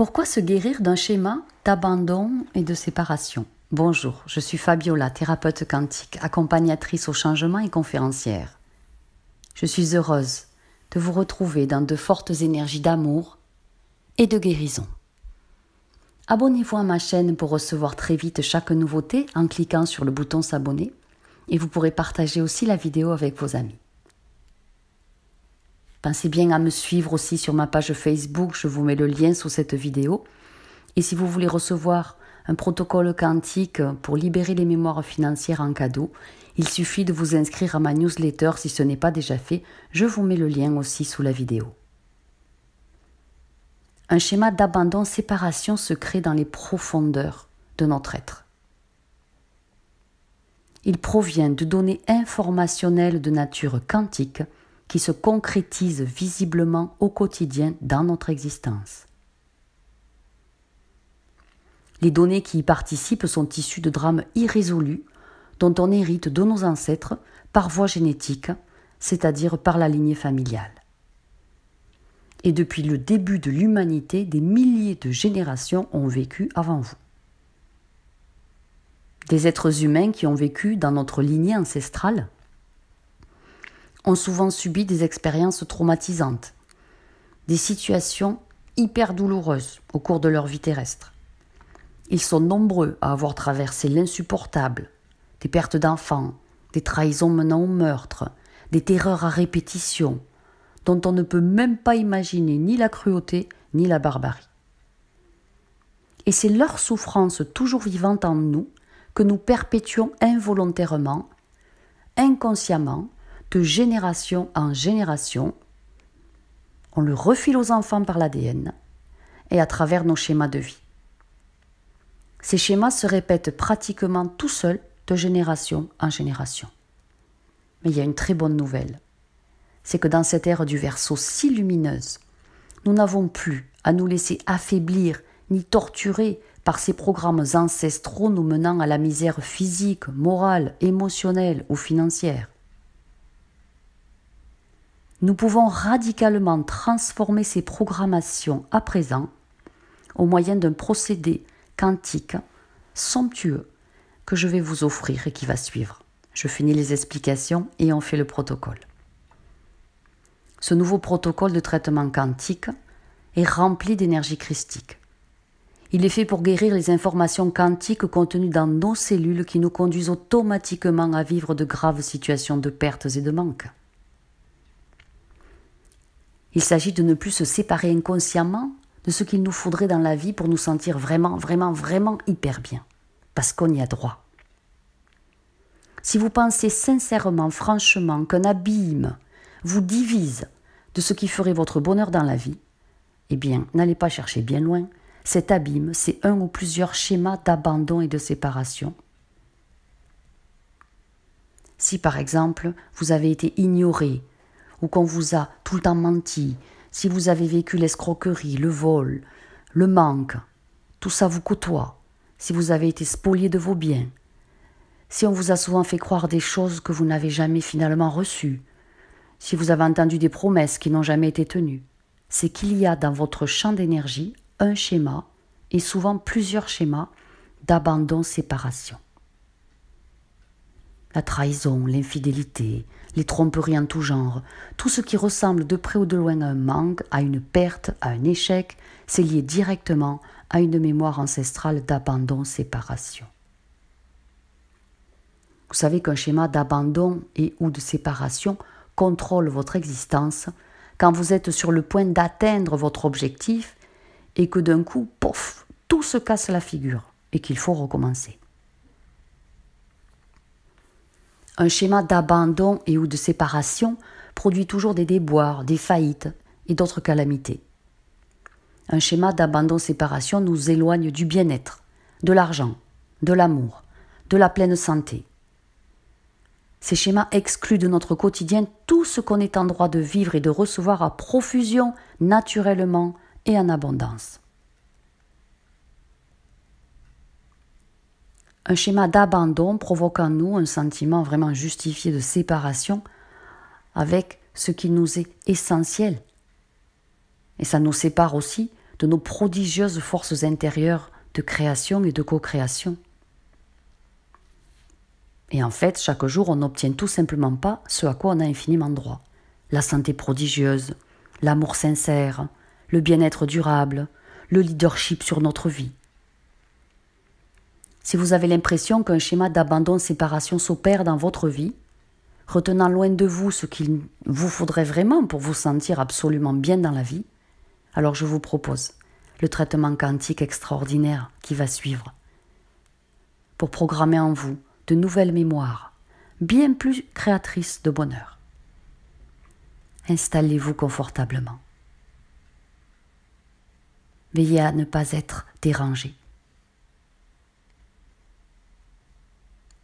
Pourquoi se guérir d'un schéma d'abandon et de séparation Bonjour, je suis Fabiola, thérapeute quantique, accompagnatrice au changement et conférencière. Je suis heureuse de vous retrouver dans de fortes énergies d'amour et de guérison. Abonnez-vous à ma chaîne pour recevoir très vite chaque nouveauté en cliquant sur le bouton s'abonner et vous pourrez partager aussi la vidéo avec vos amis. Pensez bien à me suivre aussi sur ma page Facebook, je vous mets le lien sous cette vidéo. Et si vous voulez recevoir un protocole quantique pour libérer les mémoires financières en cadeau, il suffit de vous inscrire à ma newsletter si ce n'est pas déjà fait, je vous mets le lien aussi sous la vidéo. Un schéma d'abandon-séparation se crée dans les profondeurs de notre être. Il provient de données informationnelles de nature quantique qui se concrétise visiblement au quotidien dans notre existence. Les données qui y participent sont issues de drames irrésolus dont on hérite de nos ancêtres par voie génétique, c'est-à-dire par la lignée familiale. Et depuis le début de l'humanité, des milliers de générations ont vécu avant vous. Des êtres humains qui ont vécu dans notre lignée ancestrale, ont souvent subi des expériences traumatisantes, des situations hyper douloureuses au cours de leur vie terrestre. Ils sont nombreux à avoir traversé l'insupportable, des pertes d'enfants, des trahisons menant au meurtre, des terreurs à répétition, dont on ne peut même pas imaginer ni la cruauté ni la barbarie. Et c'est leur souffrance toujours vivante en nous que nous perpétuons involontairement, inconsciemment, de génération en génération. On le refile aux enfants par l'ADN et à travers nos schémas de vie. Ces schémas se répètent pratiquement tout seuls de génération en génération. Mais il y a une très bonne nouvelle. C'est que dans cette ère du verso si lumineuse, nous n'avons plus à nous laisser affaiblir ni torturer par ces programmes ancestraux nous menant à la misère physique, morale, émotionnelle ou financière nous pouvons radicalement transformer ces programmations à présent au moyen d'un procédé quantique somptueux que je vais vous offrir et qui va suivre. Je finis les explications et on fait le protocole. Ce nouveau protocole de traitement quantique est rempli d'énergie christique. Il est fait pour guérir les informations quantiques contenues dans nos cellules qui nous conduisent automatiquement à vivre de graves situations de pertes et de manques. Il s'agit de ne plus se séparer inconsciemment de ce qu'il nous faudrait dans la vie pour nous sentir vraiment, vraiment, vraiment hyper bien. Parce qu'on y a droit. Si vous pensez sincèrement, franchement, qu'un abîme vous divise de ce qui ferait votre bonheur dans la vie, eh bien, n'allez pas chercher bien loin. Cet abîme, c'est un ou plusieurs schémas d'abandon et de séparation. Si par exemple, vous avez été ignoré, ou qu'on vous a tout le temps menti, si vous avez vécu l'escroquerie, le vol, le manque, tout ça vous côtoie, si vous avez été spolié de vos biens, si on vous a souvent fait croire des choses que vous n'avez jamais finalement reçues, si vous avez entendu des promesses qui n'ont jamais été tenues, c'est qu'il y a dans votre champ d'énergie un schéma, et souvent plusieurs schémas, d'abandon-séparation. La trahison, l'infidélité, les tromperies en tout genre, tout ce qui ressemble de près ou de loin à un manque, à une perte, à un échec, c'est lié directement à une mémoire ancestrale d'abandon-séparation. Vous savez qu'un schéma d'abandon et ou de séparation contrôle votre existence quand vous êtes sur le point d'atteindre votre objectif et que d'un coup, pof, tout se casse la figure et qu'il faut recommencer. Un schéma d'abandon et ou de séparation produit toujours des déboires, des faillites et d'autres calamités. Un schéma d'abandon-séparation nous éloigne du bien-être, de l'argent, de l'amour, de la pleine santé. Ces schémas excluent de notre quotidien tout ce qu'on est en droit de vivre et de recevoir à profusion, naturellement et en abondance. Un schéma d'abandon provoque en nous un sentiment vraiment justifié de séparation avec ce qui nous est essentiel. Et ça nous sépare aussi de nos prodigieuses forces intérieures de création et de co-création. Et en fait, chaque jour, on n'obtient tout simplement pas ce à quoi on a infiniment droit. La santé prodigieuse, l'amour sincère, le bien-être durable, le leadership sur notre vie, si vous avez l'impression qu'un schéma d'abandon-séparation s'opère dans votre vie, retenant loin de vous ce qu'il vous faudrait vraiment pour vous sentir absolument bien dans la vie, alors je vous propose le traitement quantique extraordinaire qui va suivre, pour programmer en vous de nouvelles mémoires, bien plus créatrices de bonheur. Installez-vous confortablement. Veillez à ne pas être dérangé.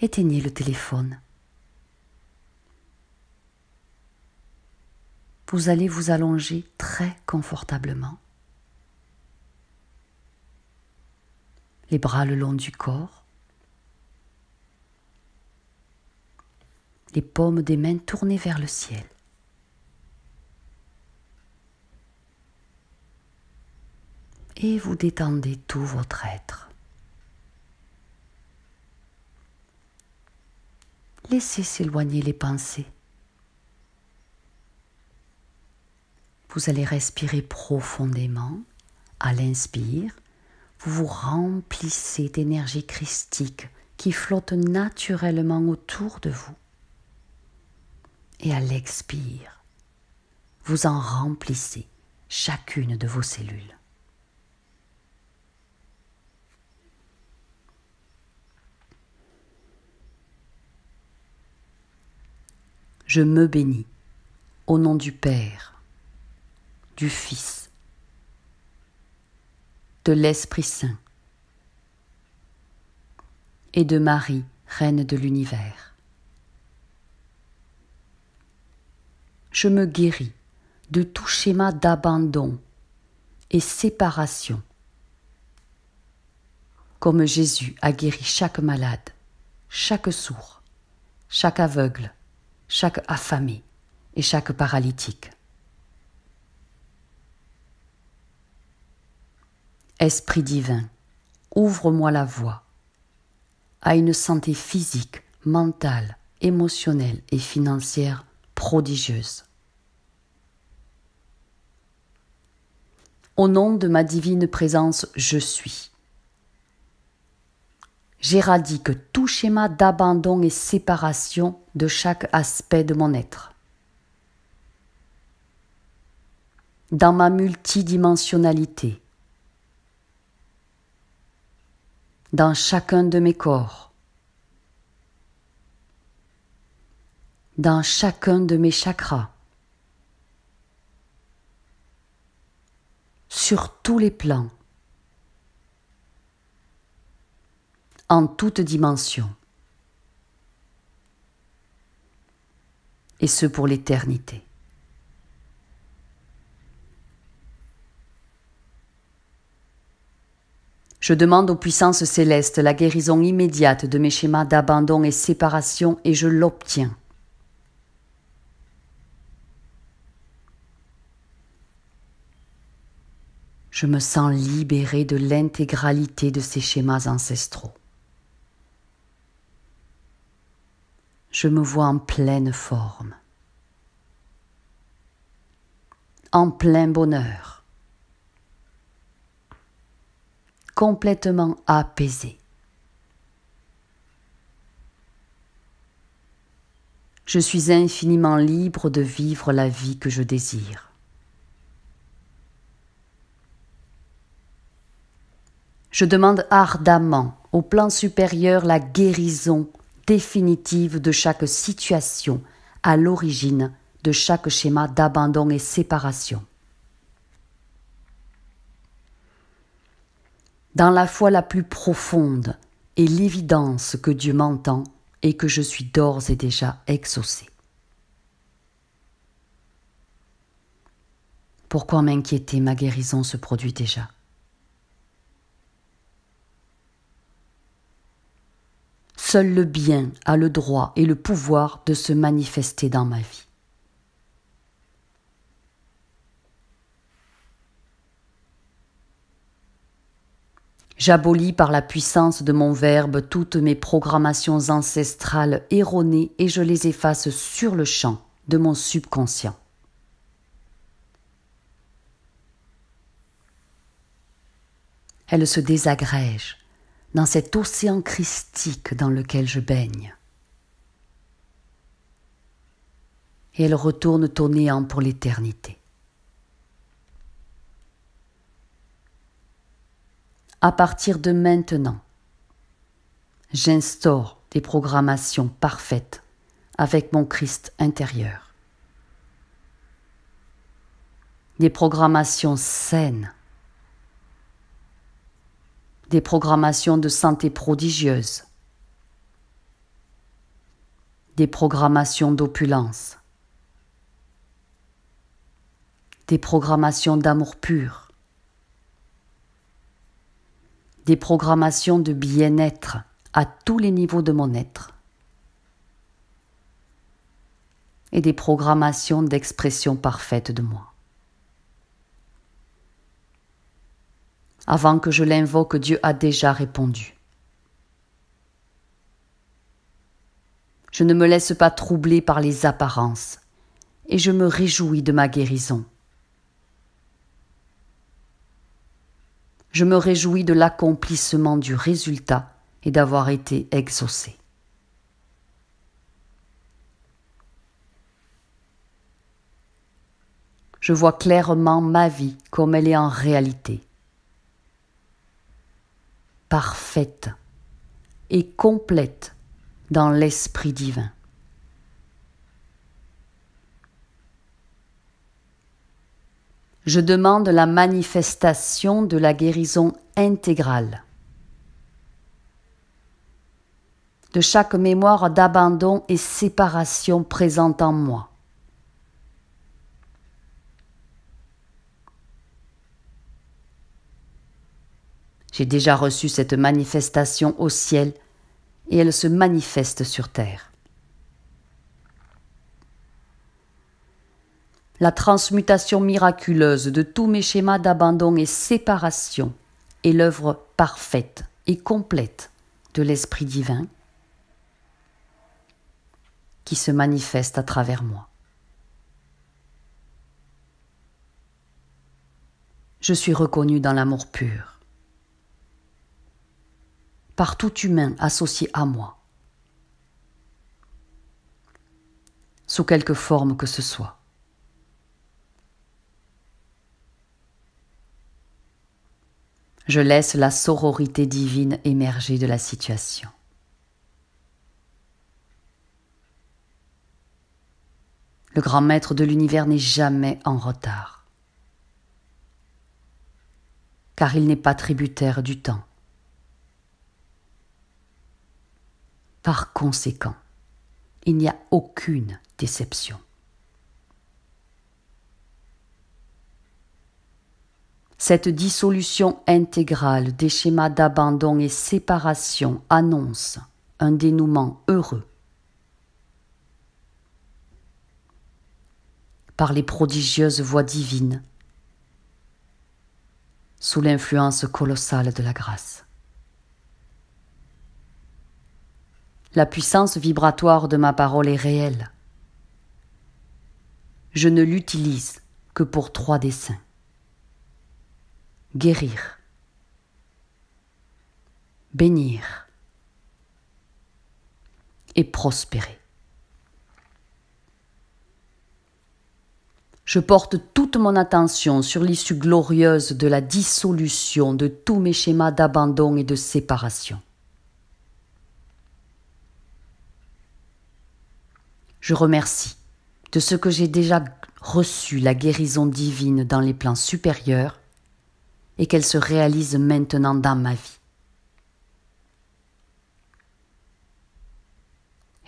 éteignez le téléphone. Vous allez vous allonger très confortablement. Les bras le long du corps. Les paumes des mains tournées vers le ciel. Et vous détendez tout votre être. laissez s'éloigner les pensées. Vous allez respirer profondément. À l'inspire, vous vous remplissez d'énergie christique qui flotte naturellement autour de vous. Et à l'expire, vous en remplissez chacune de vos cellules. je me bénis au nom du Père, du Fils, de l'Esprit Saint et de Marie, Reine de l'univers. Je me guéris de tout schéma d'abandon et séparation, comme Jésus a guéri chaque malade, chaque sourd, chaque aveugle, chaque affamé et chaque paralytique. Esprit divin, ouvre-moi la voie à une santé physique, mentale, émotionnelle et financière prodigieuse. Au nom de ma divine présence, je suis. J'éradique tout schéma d'abandon et séparation de chaque aspect de mon être. Dans ma multidimensionnalité, dans chacun de mes corps, dans chacun de mes chakras, sur tous les plans, en toutes dimensions Et ce pour l'éternité. Je demande aux puissances célestes la guérison immédiate de mes schémas d'abandon et séparation et je l'obtiens. Je me sens libéré de l'intégralité de ces schémas ancestraux. je me vois en pleine forme, en plein bonheur, complètement apaisé. Je suis infiniment libre de vivre la vie que je désire. Je demande ardemment au plan supérieur la guérison définitive de chaque situation, à l'origine de chaque schéma d'abandon et séparation. Dans la foi la plus profonde et l'évidence que Dieu m'entend et que je suis d'ores et déjà exaucé. Pourquoi m'inquiéter Ma guérison se produit déjà. Seul le bien a le droit et le pouvoir de se manifester dans ma vie. J'abolis par la puissance de mon verbe toutes mes programmations ancestrales erronées et je les efface sur le champ de mon subconscient. Elles se désagrègent dans cet océan christique dans lequel je baigne. Et elle retourne au néant pour l'éternité. À partir de maintenant, j'instaure des programmations parfaites avec mon Christ intérieur. Des programmations saines des programmations de santé prodigieuse, des programmations d'opulence, des programmations d'amour pur, des programmations de bien-être à tous les niveaux de mon être et des programmations d'expression parfaite de moi. Avant que je l'invoque, Dieu a déjà répondu. Je ne me laisse pas troubler par les apparences, et je me réjouis de ma guérison. Je me réjouis de l'accomplissement du résultat et d'avoir été exaucé. Je vois clairement ma vie comme elle est en réalité parfaite et complète dans l'Esprit divin. Je demande la manifestation de la guérison intégrale de chaque mémoire d'abandon et séparation présente en moi. J'ai déjà reçu cette manifestation au ciel, et elle se manifeste sur terre. La transmutation miraculeuse de tous mes schémas d'abandon et séparation est l'œuvre parfaite et complète de l'Esprit divin qui se manifeste à travers moi. Je suis reconnu dans l'amour pur par tout humain associé à moi, sous quelque forme que ce soit. Je laisse la sororité divine émerger de la situation. Le grand maître de l'univers n'est jamais en retard, car il n'est pas tributaire du temps. Par conséquent, il n'y a aucune déception. Cette dissolution intégrale des schémas d'abandon et séparation annonce un dénouement heureux. Par les prodigieuses voies divines, sous l'influence colossale de la grâce. La puissance vibratoire de ma parole est réelle. Je ne l'utilise que pour trois desseins. Guérir. Bénir. Et prospérer. Je porte toute mon attention sur l'issue glorieuse de la dissolution de tous mes schémas d'abandon et de séparation. Je remercie de ce que j'ai déjà reçu la guérison divine dans les plans supérieurs et qu'elle se réalise maintenant dans ma vie.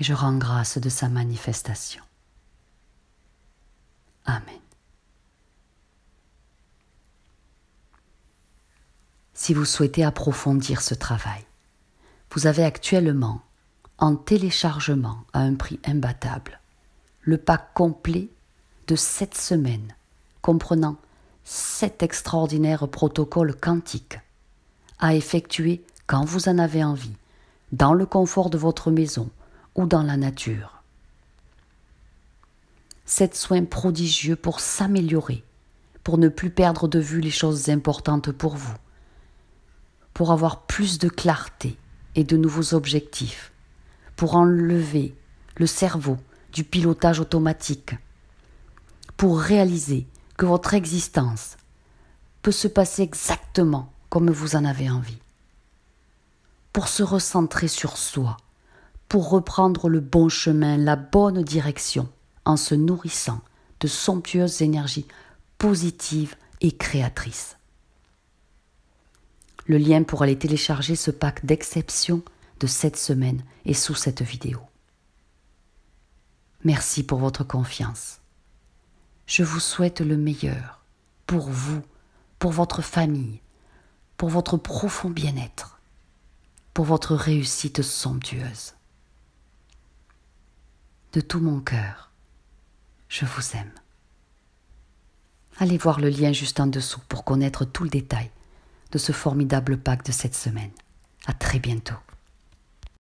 Et je rends grâce de sa manifestation. Amen. Si vous souhaitez approfondir ce travail, vous avez actuellement en téléchargement à un prix imbattable le pack complet de sept semaines, comprenant sept extraordinaires protocoles quantiques à effectuer quand vous en avez envie, dans le confort de votre maison ou dans la nature. Sept soins prodigieux pour s'améliorer, pour ne plus perdre de vue les choses importantes pour vous, pour avoir plus de clarté et de nouveaux objectifs, pour enlever le cerveau du pilotage automatique, pour réaliser que votre existence peut se passer exactement comme vous en avez envie, pour se recentrer sur soi, pour reprendre le bon chemin, la bonne direction, en se nourrissant de somptueuses énergies positives et créatrices. Le lien pour aller télécharger ce pack d'exception de cette semaine et sous cette vidéo. Merci pour votre confiance. Je vous souhaite le meilleur pour vous, pour votre famille, pour votre profond bien-être, pour votre réussite somptueuse. De tout mon cœur, je vous aime. Allez voir le lien juste en dessous pour connaître tout le détail de ce formidable pack de cette semaine. À très bientôt.